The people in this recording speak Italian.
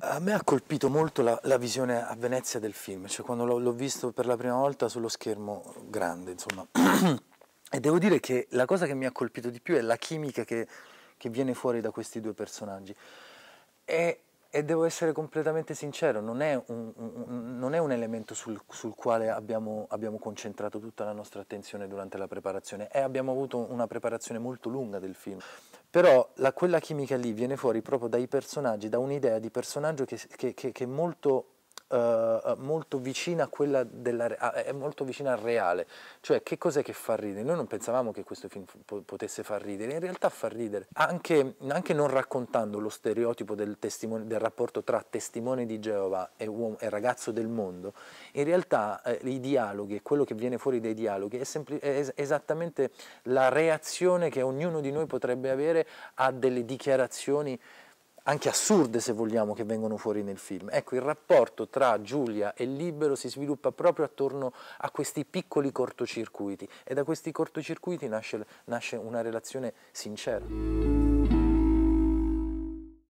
A me, ha colpito molto la, la, visione a Venezia del film, cioè quando l'ho visto per la prima volta sullo schermo grande, insomma. e devo dire che la cosa che mi ha colpito di più è la chimica che, che viene fuori da questi due personaggi. E e devo essere completamente sincero, non è un, un, non è un elemento sul, sul quale abbiamo, abbiamo, concentrato tutta la nostra attenzione durante la preparazione e abbiamo avuto una preparazione molto lunga del film. Però la, quella chimica lì viene fuori proprio dai personaggi, da un'idea di personaggio che, che, che, che molto eh, eh, molto, vicina della, ah, è molto vicina al reale. Cioè, che cos'è che fa ridere? Noi non pensavamo che questo film potesse far ridere, in realtà fa ridere. Anche, anche non raccontando lo stereotipo del, del, rapporto tra testimone di Geova e, uomo, e ragazzo del mondo, in realtà eh, i dialoghi, quello che viene fuori dai dialoghi, è, è es esattamente la reazione che ognuno di noi potrebbe avere a delle dichiarazioni anche assurde se vogliamo, che vengono fuori nel film. Ecco, il rapporto tra Giulia e Libero si sviluppa proprio attorno a questi piccoli cortocircuiti e da questi cortocircuiti nasce, nasce una relazione sincera.